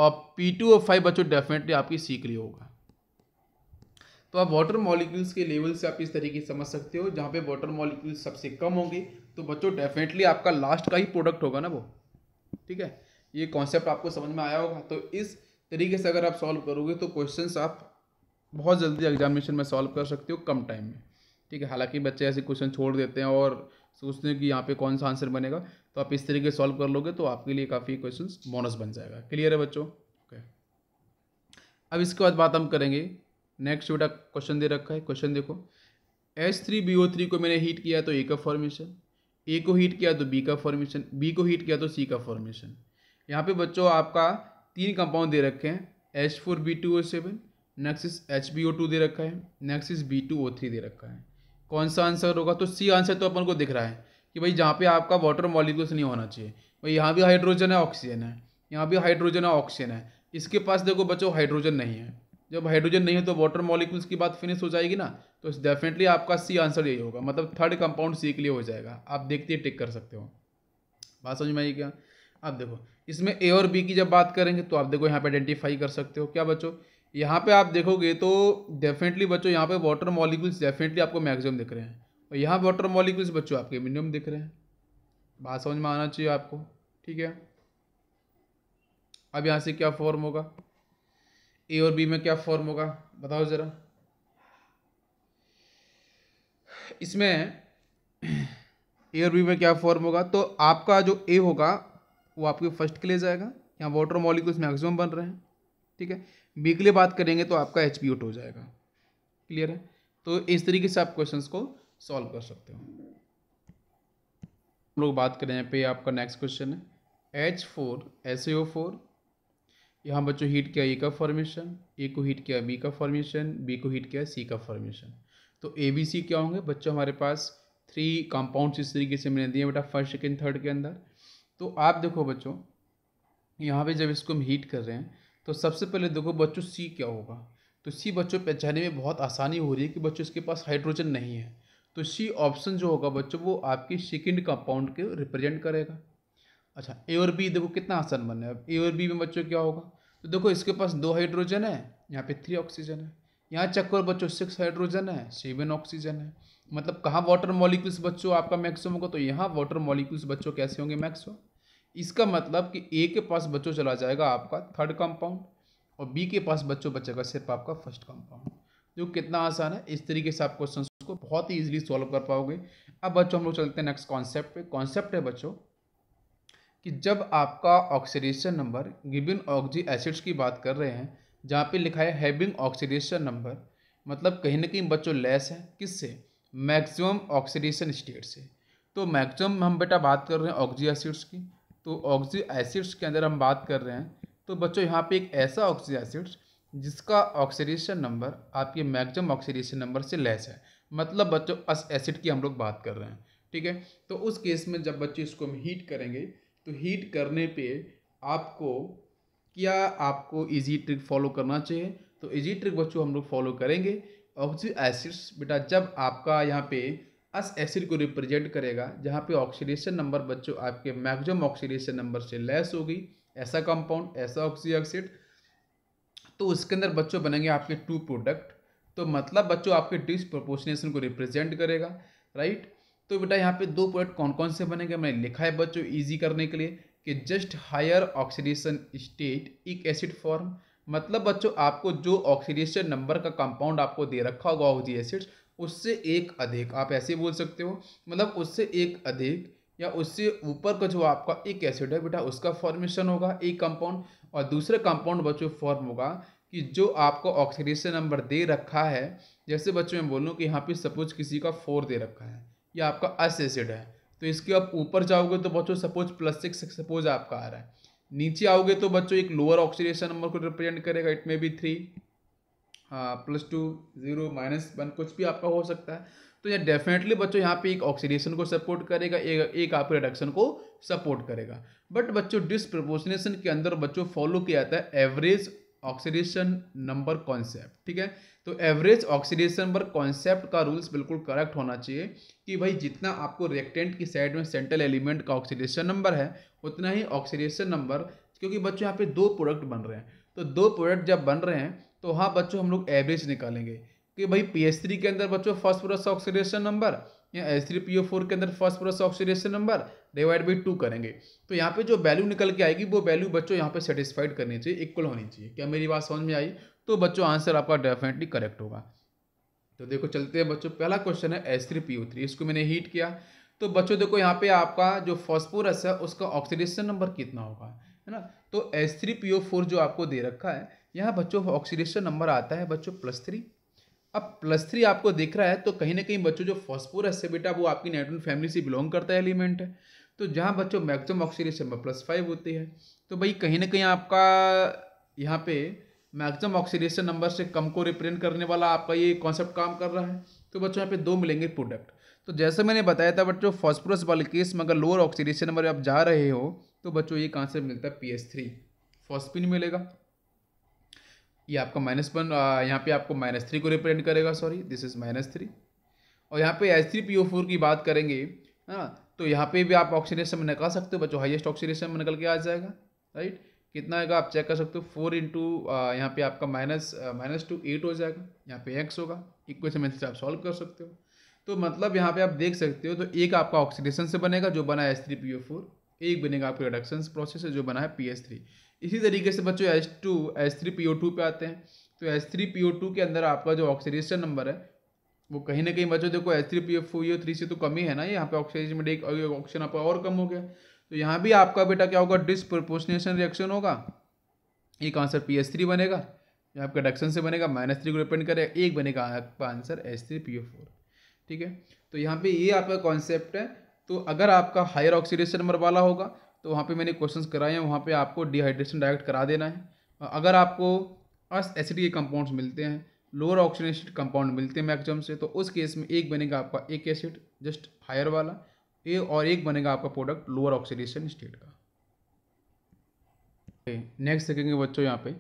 और पी टू ओ फाइव बच्चों डेफिनेटली आपकी सी के लिए होगा तो आप वाटर मॉलिक्यूल्स के लेवल से आप इस तरीके से समझ सकते हो जहाँ पे वाटर मॉलिक्यूल्स सबसे कम होंगे तो बच्चों डेफिनेटली आपका लास्ट का ही प्रोडक्ट होगा ना वो ठीक है ये कॉन्सेप्ट आपको समझ में आया होगा तो इस तरीके से अगर आप सॉल्व करोगे तो क्वेश्चंस आप बहुत जल्दी एग्जामिनेशन में सॉल्व कर सकते हो कम टाइम में ठीक है हालांकि बच्चे ऐसे क्वेश्चन छोड़ देते हैं और सोचते हैं कि यहाँ पे कौन सा आंसर बनेगा तो आप इस तरीके सॉल्व कर लोगे तो आपके लिए काफ़ी क्वेश्चंस बोनस बन जाएगा क्लियर है बच्चों ओके okay. अब इसके बाद बात हम करेंगे नेक्स्ट बेटा क्वेश्चन दे रखा है क्वेश्चन देखो H three B O three को मैंने हीट किया तो ए का फॉर्मेशन ए को हीट किया तो बी का फॉर्मेशन बी को हीट किया तो सी का फॉर्मेशन यहाँ पे बच्चों आपका तीन कंपाउंड दे रखे हैं H four B two O seven next is H B O two दे रखा है next B two O three दे रखा है कौन सा आंसर होगा तो सी आंसर तो अपन को दिख रहा है कि भाई जहाँ पे आपका वाटर मॉलिक्यूल्स नहीं होना चाहिए भाई यहाँ भी हाइड्रोजन है ऑक्सीजन है यहाँ भी हाइड्रोजन है ऑक्सीजन है इसके पास देखो बच्चों हाइड्रोजन नहीं है जब हाइड्रोजन नहीं है तो वाटर मॉलिक्यूल्स की बात फिनिश हो जाएगी ना तो डेफिनेटली आपका सी आंसर यही होगा मतलब थर्ड कंपाउंड सी के लिए हो जाएगा आप देखते ही टिक कर सकते हो बात समझ में आई क्या अब देखो इसमें ए और बी की जब बात करेंगे तो आप देखो यहाँ पे आइडेंटिफाई कर सकते हो क्या बच्चों यहाँ पे आप देखोगे तो डेफिनेटली बच्चों यहाँ पे वाटर मॉलिक्यूल्स डेफिनेटली आपको मैक्सिमम दिख रहे हैं और यहाँ वाटर मॉलिक्यूल्स बच्चों आपके मिनिमम दिख रहे हैं बात समझ में आना चाहिए आपको ठीक है अब यहाँ से क्या फॉर्म होगा ए और बी में क्या फॉर्म होगा बताओ ज़रा इसमें ए और बी में क्या फॉर्म होगा तो आपका जो ए होगा वो आपके फर्स्ट के लिए जाएगा यहाँ वाटर मॉलिक्यूल्स मैक्सिमम बन रहे हैं ठीक है बी के लिए बात करेंगे तो आपका एच पी हो जाएगा क्लियर है तो इस तरीके से आप क्वेश्चंस को सॉल्व कर सकते हो हम लोग बात करें यहाँ पे आपका नेक्स्ट क्वेश्चन है H four S A O four यहाँ बच्चों हीट किया ए e का फॉर्मेशन ए को हीट किया बी का फॉर्मेशन बी को हीट किया सी का फॉर्मेशन तो ए बी सी क्या होंगे बच्चों हमारे पास थ्री कंपाउंड्स इस तरीके से मैंने दिए बेटा फर्स्ट सेकेंड थर्ड के अंदर तो आप देखो बच्चों यहाँ पे जब इसको हम हीट कर रहे हैं तो सबसे पहले देखो बच्चों सी क्या होगा तो सी बच्चों पहचाने में बहुत आसानी हो रही है कि बच्चों इसके पास हाइड्रोजन नहीं है तो सी ऑप्शन जो होगा बच्चों वो आपके सेकेंड कंपाउंड के रिप्रेजेंट करेगा अच्छा ए और बी देखो कितना आसान बन रहा है अब ए और बी में बच्चों क्या होगा तो देखो इसके पास दो हाइड्रोजन है यहाँ पे थ्री ऑक्सीजन है यहाँ चक्कर बच्चों सिक्स हाइड्रोजन है सेवन ऑक्सीजन है मतलब कहाँ वाटर मॉलिक्यूल्स बच्चों आपका मैक्सिमम होगा तो यहाँ वाटर मॉलिक्यूल्स बच्चों कैसे होंगे मैक्सिमम इसका मतलब कि ए के पास बच्चों चला जाएगा आपका थर्ड कंपाउंड और बी के पास बच्चों बचेगा सिर्फ आपका फर्स्ट कंपाउंड जो कितना आसान है इस तरीके से आप क्वेश्चन को बहुत ही ईजिली सॉल्व कर पाओगे अब बच्चों हम लोग चलते हैं नेक्स्ट कॉन्सेप्ट पे कॉन्सेप्ट है बच्चों कि जब आपका oxidation number given oxy acids की बात कर रहे हैं जहाँ पे लिखा है हैविंग ऑक्सीडेशन नंबर मतलब कहीं ना कहीं बच्चों लेस है किससे मैक्सिमम ऑक्सीडेशन स्टेट से तो मैक्सिमम हम बेटा बात कर रहे हैं ऑक्जी एसिड्स की तो ऑक्सी एसिड्स के अंदर हम बात कर रहे हैं तो बच्चों यहाँ पे एक ऐसा ऑक्सी एसिड्स जिसका ऑक्सीडेशन नंबर आपके मैक्सिमम ऑक्सीडेशन नंबर से लेस है मतलब बच्चों अस एसिड की हम लोग बात कर रहे हैं ठीक है तो उस केस में जब बच्चे इसको हम हीट करेंगे तो हीट करने पे आपको क्या आपको इजी ट्रिक फॉलो करना चाहिए तो इजी ट्रिक बच्चों हम लोग फॉलो करेंगे ऑक्सी एसिड्स बेटा जब आपका यहाँ पे अस एसिड को रिप्रेजेंट करेगा जहाँ पे ऑक्सीडेशन नंबर बच्चों आपके मैक्सिमम ऑक्सीडेशन नंबर से लेस होगी ऐसा कंपाउंड ऐसा ऑक्सी तो उसके अंदर बच्चों बनेंगे आपके टू प्रोडक्ट तो मतलब बच्चों आपके डिसप्रोपोर्शनेशन को रिप्रेजेंट करेगा राइट तो बेटा यहाँ पे दो प्रोडक्ट कौन कौन से बनेंगे मैंने लिखा है बच्चों ईजी करने के लिए कि जस्ट हायर ऑक्सीडेशन स्टेट एक एसिड फॉर्म मतलब बच्चों आपको जो ऑक्सीडेशन नंबर का कंपाउंड आपको दे रखा होगा ऑक्सी एसिड्स उससे एक अधिक आप ऐसे बोल सकते हो मतलब उससे एक अधिक या उससे ऊपर का जो आपका एक एसिड है बेटा उसका फॉर्मेशन होगा एक कंपाउंड और दूसरा कंपाउंड बच्चों फॉर्म होगा कि जो आपको ऑक्सीडेशन नंबर दे रखा है जैसे बच्चों मैं बोलूँ कि यहाँ पे सपोज किसी का फोर दे रखा है या आपका अस एसिड है तो इसके आप ऊपर जाओगे तो बच्चों सपोज प्लस सिक्स सपोज आपका आ रहा है नीचे आओगे तो बच्चों एक लोअर ऑक्सीडेशन नंबर को रिप्रेजेंट करेगा it may be three plus two zero minus one कुछ भी आपका हो सकता है तो ये डेफिनेटली बच्चों यहाँ पे एक ऑक्सीडेशन को सपोर्ट करेगा एक एक आपके रिडक्शन को सपोर्ट करेगा बट बच्चों डिसप्रपोशनेशन के अंदर बच्चों फॉलो किया जाता है एवरेज ऑक्सीडेशन नंबर कॉन्सेप्ट ठीक है तो एवरेज ऑक्सीडेशन नंबर कॉन्सेप्ट का रूल्स बिल्कुल करेक्ट होना चाहिए कि भाई जितना आपको रिएक्टेंट की साइड में सेंट्रल एलिमेंट का ऑक्सीडेशन नंबर है उतना ही ऑक्सीडेशन नंबर क्योंकि बच्चों यहाँ पे दो प्रोडक्ट बन रहे हैं तो दो प्रोडक्ट जब बन रहे हैं तो हाँ बच्चों हम लोग एवरेज निकालेंगे कि भाई पी एस थ्री के अंदर बच्चों फर्स्ट प्रोडक्ट ऑक्सीडेशन नंबर या S three P O four के अंदर first product oxidation number divide by two करेंगे तो यहाँ पे जो वैल्यू निकल के आएगी वो वैल्यू बच्चों यहाँ पे सेटिस्फाइड करनी चाहिए इक्वल होनी चाहिए क्या मेरी बात समझ में आई तो बच्चों आंसर आपका डेफिनेटली करेक्ट होगा तो देखो चलते हैं बच्चों पहला क्वेश्चन है S three P O three इसको मैंने हीट किया तो बच्चों देखो यहाँ पे आपका जो फॉस्फोरस है उसका ऑक्सीडेशन नंबर कितना होगा है ना तो S three P O four जो आपको दे रखा है यहाँ बच्चों का ऑक्सीडेशन नंबर आता है बच्चों प्लस थ्री अब प्लस थ्री आपको दिख रहा है तो कहीं ना कहीं बच्चों जो फॉस्फोरस है बेटा वो आपकी नाइट्रोजन फैमिली से बिलोंग करता है एलिमेंट है तो जहाँ बच्चों maximum oxidation number plus five होती है तो भाई कहीं ना कहीं आपका यहाँ पे मैक्सिमम ऑक्सीडेशन नंबर से कम को रिप्रेजेंट करने वाला आपका ये कॉन्सेप्ट काम कर रहा है तो बच्चों यहाँ पे दो मिलेंगे प्रोडक्ट तो जैसे मैंने बताया था बच्चों फॉस्फोरस वाले केस में अगर लोअर ऑक्सीडेशन नंबर आप जा रहे हो तो बच्चों ये कॉन्सेप्ट मिलता है पी एस थ्री फॉस्पिन मिलेगा ये आपका माइनस वन यहाँ पे आपको माइनस थ्री को रिप्रेजेंट करेगा sorry this is minus three और यहाँ पे H three P O four की बात करेंगे हाँ तो यहाँ पे भी आप ऑक्सीडेशन में निकाल सकते हो बच्चों हाईएस्ट ऑक्सीडेशन में निकल के आ जाएगा राइट कितना आएगा आप चेक कर सकते हो फोर इंटू यहाँ पे आपका माइनस माइनस टू एट हो जाएगा यहाँ पे एक्स होगा इक्वेशन मेथड से आप सॉल्व कर सकते हो तो मतलब यहाँ पे आप देख सकते हो तो एक आपका ऑक्सीडेशन से बनेगा जो बना S three P O four एक बनेगा आपका रिडक्शन प्रोसेस जो बना है पी एस थ्री इसी तरीके से बच्चों H two H three P O two पे आते हैं तो H three P O two के अंदर आपका जो ऑक्सीडेशन नंबर है वो कहीं ना कहीं बच्चों देखो H three P F O three से तो कम है ना यहाँ पे ऑक्सीडेशन में एक ऑक्सीजन आपका और कम हो गया तो यहाँ भी आपका बेटा क्या होगा डिसप्रोपोर्शनेशन रिएक्शन होगा एक आंसर पी एस थ्री बनेगा या आपका डक्शन से बनेगा माइनस थ्री को डिपेंड करेगा एक बनेगा आपका answer H three P O four ठीक है तो यहाँ पे ये आपका कॉन्सेप्ट है तो अगर आपका हायर ऑक्सीडेशन नंबर वाला होगा तो वहाँ पे मैंने क्वेश्चंस कराए हैं वहाँ पे आपको डिहाइड्रेशन डायरेक्ट करा देना है अगर आपको अस एसिड के कंपाउंड्स मिलते हैं लोअर ऑक्सीडेशन कंपाउंड मिलते हैं मैक्सिमम से तो उस केस में एक बनेगा आपका एक एसिड जस्ट हायर वाला ए और एक बनेगा आपका प्रोडक्ट लोअर ऑक्सीडेशन स्टेट का नेक्स्ट देखेंगे बच्चों यहाँ पे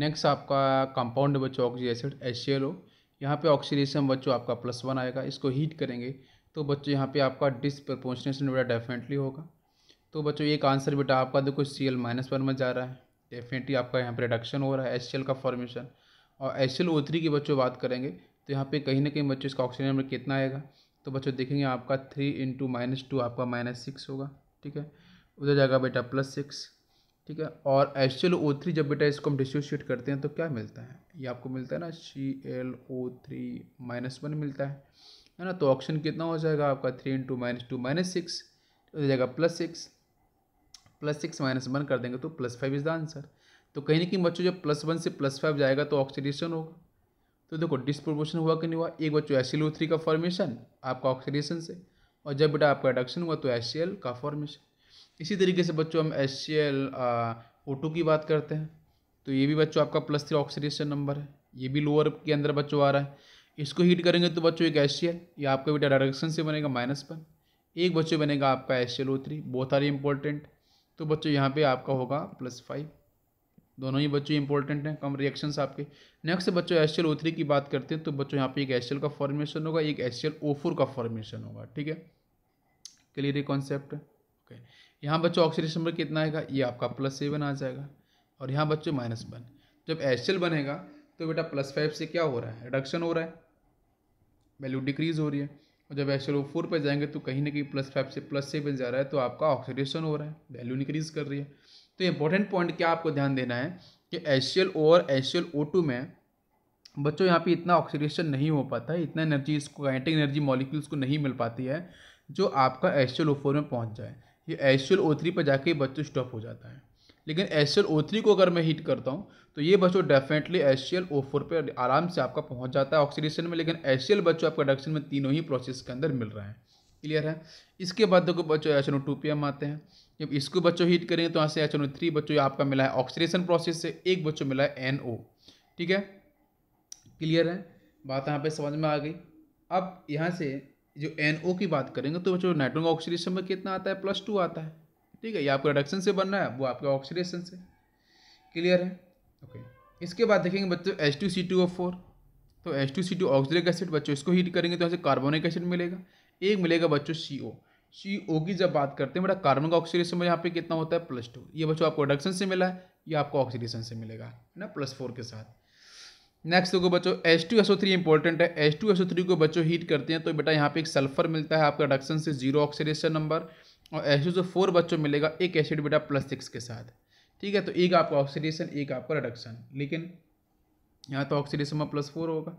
नेक्स्ट आपका कंपाउंड बच्चों oxy acid H C L O यहाँ पर ऑक्सीडेशन बच्चों आपका प्लस वन आएगा इसको हीट करेंगे तो बच्चों यहाँ पे आपका डिसप्रपोर्शनेशन बेटा डेफिनेटली होगा तो बच्चों एक आंसर बेटा आपका देखो सी एल माइनस वन में जा रहा है डेफिनेटली आपका यहाँ पे रिडक्शन हो रहा है एस का फॉर्मेशन और एस एल की बच्चों बात करेंगे तो यहाँ पे कहीं ना कहीं बच्चों इसका ऑक्सीजन नंबर कितना आएगा तो बच्चों देखेंगे आपका थ्री इंटू माइनस टू आपका माइनस सिक्स होगा ठीक है उधर जाएगा बेटा प्लस सिक्स ठीक है और एच एल ओ थ्री जब बेटा इसको हम डिसोशिएट करते हैं तो क्या मिलता है ये आपको मिलता है ना C L O three minus one मिलता है है ना तो ऑप्शन कितना हो जाएगा आपका three into minus two minus six हो जाएगा plus six plus six minus one कर देंगे तो plus five is the answer तो कहीं ना कहीं बच्चों जब प्लस वन से प्लस फाइव जाएगा तो ऑक्सीडेशन होगा तो देखो डिस्प्रोपोर्शन हुआ कि नहीं हुआ एक बच्चों एस थ्री का फॉर्मेशन आपका ऑक्सीडेशन से और जब बेटा आपका एडक्शन हुआ तो एस का फॉर्मेशन इसी तरीके से बच्चों हम एस सी की बात करते हैं तो ये भी बच्चों आपका प्लस थ्री ऑक्सीडेशन नंबर है ये भी लोअर के अंदर बच्चों आ रहा है इसको हीट करेंगे तो बच्चों एक एस ये आपका बेटा डायरेक्शन से बनेगा माइनस वन एक बच्चों बनेगा आपका एस एल ओ थ्री बहुत सारे इंपॉर्टेंट तो बच्चों यहाँ पे आपका होगा प्लस फाइव दोनों ही बच्चों इंपॉर्टेंट हैं कम रिएक्शंस आपके नेक्स्ट बच्चों एस एल ओ थ्री की बात करते हैं तो बच्चों यहाँ पे एक एस एल का फॉर्मेशन होगा एक एस एल ओ फोर का फॉर्मेशन होगा ठीक है क्लियर है कॉन्सेप्ट ओके यहाँ बच्चों ऑक्सीडेशन नंबर कितना आएगा ये आपका प्लस सेवन आ जाएगा और यहाँ बच्चों माइनस वन जब एस एल बनेगा तो बेटा प्लस फाइव से क्या हो रहा है रिडक्शन हो रहा है वैल्यू डिक्रीज़ हो रही है और जब एच एल ओ फोर पर जाएंगे तो कहीं ना कहीं प्लस फाइव से प्लस सेवन जा रहा है तो आपका ऑक्सीडेशन हो रहा है वैल्यू इंक्रीज कर रही है तो इंपॉर्टेंट पॉइंट क्या आपको ध्यान देना है कि एच ओ और एच एल ओ टू में बच्चों यहाँ पे इतना ऑक्सीडेशन नहीं हो पाता है इतना एनर्जी इसको काइनेटिक एनर्जी मॉलिक्यूल्स को नहीं मिल पाती है जो आपका एच ओ फोर में पहुँच जाए ये एच ओ थ्री पर जाके बच्चों स्टॉप हो जाता है लेकिन एस सी को अगर मैं हीट करता हूँ तो ये बच्चों definitely H C L O four पर आराम से आपका पहुँच जाता है ऑक्सीडेशन में लेकिन एस सी एल बच्चों आपका डक्शन में तीनों ही प्रोसेस के अंदर मिल रहा है क्लियर है इसके बाद देखो बच्चों H N O two P M आते हैं जब इसको बच्चों हीट करेंगे तो यहाँ से एच एन ओ थ्री बच्चों आपका मिला है ऑक्सीडेशन प्रोसेस से एक बच्चों मिला है एन ओ ठीक है क्लियर है बात यहाँ पे समझ में आ गई अब यहाँ से जो एन ओ की बात करेंगे तो बच्चों नाइट्रोजन ऑक्सीडेशन में कितना आता है प्लस टू आता है ठीक है ये आपका रिडक्शन से बन रहा है वो आपका ऑक्सीडेशन से क्लियर है ओके इसके बाद देखेंगे बच्चों H two C two O four तो H two C two oxidic acid बच्चों इसको हीट करेंगे तो ऐसे कार्बोनिक एसिड मिलेगा एक मिलेगा बच्चों सी ओ सी ओ की जब बात करते हैं बेटा कार्बन का ऑक्सीडेशन यहाँ पे कितना होता है प्लस टू ये बच्चों आपको रिडक्शन से मिला है ये आपको ऑक्सीडेशन से मिलेगा है ना प्लस फोर के साथ नेक्स्ट देखो बच्चों H two S O three important है H two S O three को बच्चों हीट करते हैं तो बेटा यहाँ पे एक सल्फर मिलता है आपका रिडक्शन से जीरो ऑक्सीडेशन नंबर और एसिड जो फोर बच्चों मिलेगा एक एसिड बेटा प्लस सिक्स के साथ ठीक है तो एक आपका ऑक्सीडेशन एक आपका रिडक्शन लेकिन यहाँ तो ऑक्सीडेशन में प्लस फोर होगा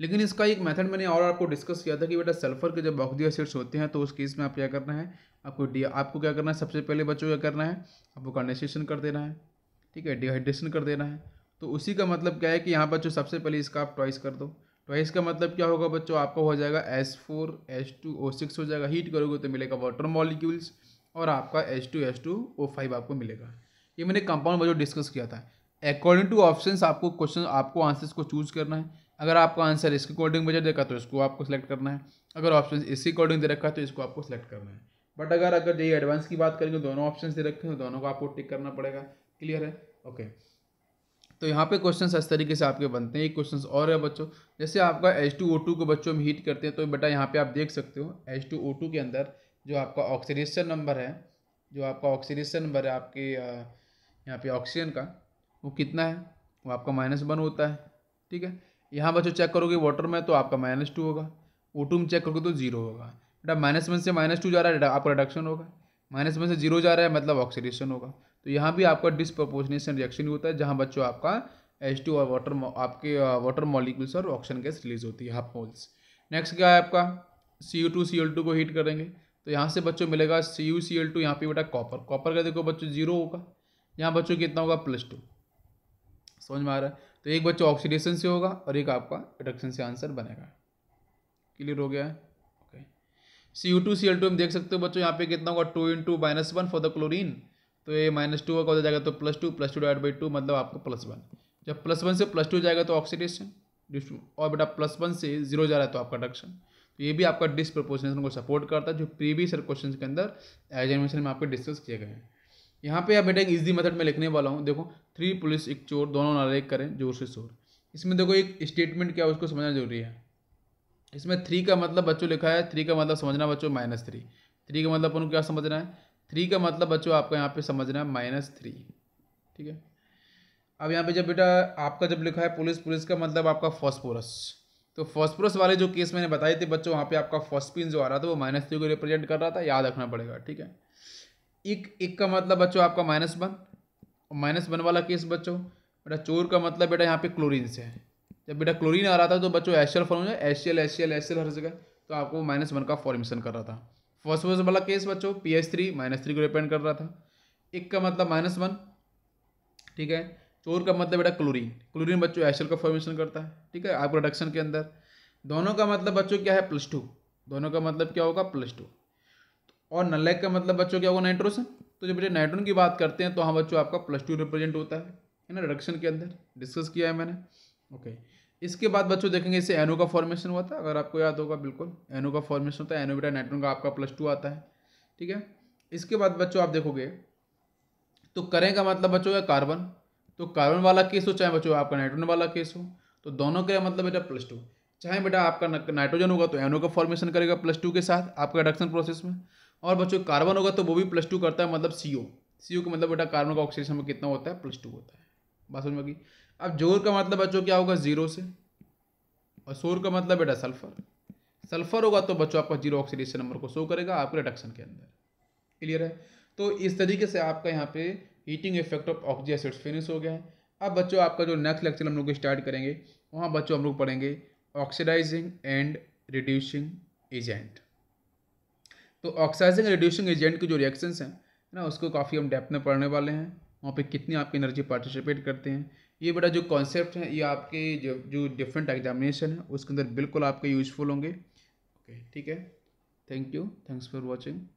लेकिन इसका एक मेथड मैंने और आपको डिस्कस किया था कि बेटा सल्फर के जब ऑक्सी एसिड्स होते हैं तो उस केस में आप क्या करना है आपको डी आपको क्या करना है सबसे पहले बच्चों क्या करना है आपको कंडेशन कर देना है ठीक है डिहाइड्रेशन कर देना है तो उसी का मतलब क्या है कि यहाँ बच्चों सबसे पहले इसका आप ट्वाइस कर दो तो इसका मतलब क्या होगा बच्चों आपका हो जाएगा S four S two O six हो जाएगा हीट करोगे तो मिलेगा वाटर मॉलिक्यूल्स और आपका S two S two O five आपको मिलेगा ये मैंने कंपाउंड वजह डिस्कस किया था अकॉर्डिंग टू ऑप्शन आपको क्वेश्चन आपको आंसर्स को चूज करना है अगर आपका आंसर इसके अकॉर्डिंग वजह देखा तो इसको आपको सेलेक्ट करना है अगर ऑप्शन इसी अकॉर्डिंग दे रखा है तो इसको आपको सेलेक्ट करना है बट अगर अगर ये एडवांस की बात करेंगे दोनों ऑप्शन दे रखे हैं दोनों को आपको टिक करना पड़ेगा क्लियर है ओके okay. तो यहाँ पे क्वेश्चन इस तरीके से आपके बनते हैं एक क्वेश्चन और है बच्चों जैसे आपका एच टू ओ टू को बच्चों में हीट करते हैं तो बेटा यहाँ पे आप देख सकते हो एच टू ओ टू के अंदर जो आपका ऑक्सीडेशन नंबर है जो आपका ऑक्सीडेशन नंबर है आपके यहाँ पे ऑक्सीजन का वो कितना है वो आपका माइनस वन होता है ठीक है यहाँ बच्चों चेक करोगे वाटर में तो आपका माइनस टू होगा ओ टू में चेक करोगे तो जीरो होगा बेटा माइनस वन से माइनस टू जा रहा है आपका रिडक्शन होगा माइनस वन से जीरो जा रहा है मतलब ऑक्सीडेशन होगा तो यहाँ भी आपका डिस्प्रपोर्शनेशन रिएक्शन होता है जहाँ बच्चों आपका एच टू और वाटर आपके वाटर मॉलिक्यूल्स और ऑक्सीजन गैस रिलीज होती है हाफ मोल्स नेक्स्ट क्या है आपका C U two C L two को हीट करेंगे तो यहाँ से बच्चों मिलेगा C U C L two यहाँ पे बेटा कॉपर कॉपर का देखो बच्चों जीरो होगा यहाँ बच्चों कितना होगा प्लस टू समझ में आ रहा है तो एक बच्चों ऑक्सीडेशन से होगा और एक आपका रिडक्शन से आंसर बनेगा क्लियर हो गया है okay C U two C L two हम देख सकते हो बच्चों यहाँ पे कितना होगा two into minus one for the chlorine तो ये माइनस टू का कौन जाएगा तो plus two plus two divide by two मतलब आपको प्लस वन जब प्लस वन से प्लस टू जाएगा तो ऑक्सीडेशन और बेटा प्लस वन से जीरो जा रहा है तो आपका डक्शन तो ये भी आपका डिस्प्रपोर्शनेशन को सपोर्ट करता है जो प्रीवियस क्वेश्चन के अंदर एग्जामिनेशन में आपके डिस्कस किए गए हैं यहाँ पे आप बेटा एक ईजी मेथड में लिखने वाला हूँ देखो थ्री पुलिस एक चोर दोनों नारेक करें जोर से शोर इसमें देखो एक स्टेटमेंट क्या है उसको समझना जरूरी है इसमें थ्री का मतलब बच्चों लिखा है थ्री का मतलब समझना बच्चों माइनस थ्री थ्री का मतलब अपन क्या समझना है थ्री का मतलब बच्चों आपको यहाँ पे समझना है माइनस थ्री ठीक है अब यहाँ पे जब बेटा आपका जब लिखा है पुलिस पुलिस का मतलब आपका फॉस्फोरस तो फॉस्फोरस वाले जो केस मैंने बताए थे बच्चों वहाँ पे आपका फॉस्पिन जो आ रहा था वो माइनस थ्री को रिप्रेजेंट कर रहा था याद रखना पड़ेगा ठीक है एक एक का मतलब बच्चों आपका माइनस वन माइनस वन वाला केस बच्चों बेटा चोर का मतलब बेटा यहाँ पे क्लोरीन से है जब बेटा क्लोरीन आ रहा था तो बच्चों एशियल फॉर्म एशियल एशियल एशियल हर जगह तो आपको माइनस वन का फॉर्मेशन कर रहा था फॉस्फोरस वाला केस बच्चों P H three minus three को डिपेंड कर रहा था एक का मतलब माइनस वन ठीक है चोर का मतलब बेटा क्लोरीन क्लोरीन बच्चों एसल का फॉर्मेशन करता है ठीक है आपको रिडक्शन के अंदर दोनों का मतलब बच्चों क्या है प्लस टू दोनों का मतलब क्या होगा प्लस टू और नलैक का मतलब बच्चों क्या होगा नाइट्रोजन तो जब बेटे नाइट्रोन की बात करते हैं तो हाँ बच्चों आपका प्लस टू रिप्रेजेंट होता है है ना रिडक्शन के अंदर डिस्कस किया है मैंने ओके okay. इसके बाद बच्चों देखेंगे इसे एनो का फॉर्मेशन हुआ था अगर आपको याद होगा बिल्कुल एनो का फॉर्मेशन होता है एनो बेटा नाइट्रोन का आपका प्लस टू आता है ठीक है इसके बाद बच्चों आप देखोगे तो करें का मतलब बच्चों का कार्बन तो कार्बन वाला केस हो चाहे बच्चों आपका नाइट्रोजन वाला केस हो तो दोनों का मतलब बेटा प्लस टू चाहे बेटा आपका नाइट्रोजन होगा तो एनो का फॉर्मेशन करेगा प्लस टू के साथ आपका रिडक्शन प्रोसेस में और बच्चों कार्बन होगा तो वो भी प्लस टू करता है मतलब सी ओ सी ओ का मतलब बेटा कार्बन का ऑक्सीडेशन में कितना होता है प्लस टू होता है बात समझ में अब जोर का मतलब बच्चों क्या होगा ज़ीरो से और शोर का मतलब बेटा सल्फर सल्फर होगा तो बच्चों आपका जीरो ऑक्सीडेशन नंबर को शो करेगा आपके रिडक्शन के अंदर क्लियर है तो इस तरीके से आपका यहाँ पे heating effect of oxy acids finish हो गया है अब बच्चों आपका जो नेक्स्ट लेक्चर हम लोग स्टार्ट करेंगे वहाँ बच्चों हम लोग पढ़ेंगे ऑक्सीडाइजिंग एंड रिड्यूसिंग एजेंट तो ऑक्साइजिंग रिड्यूसिंग एजेंट के जो रिएक्शंस हैं ना उसको काफ़ी हम डेप्थ में पढ़ने वाले हैं वहाँ पे कितनी आपकी एनर्जी पार्टिसिपेट करते हैं ये बड़ा जो कॉन्सेप्ट है ये आपके जो जो डिफरेंट एग्जामिनेशन है उसके अंदर बिल्कुल आपके यूजफुल होंगे ओके ठीक है thank you thanks for watching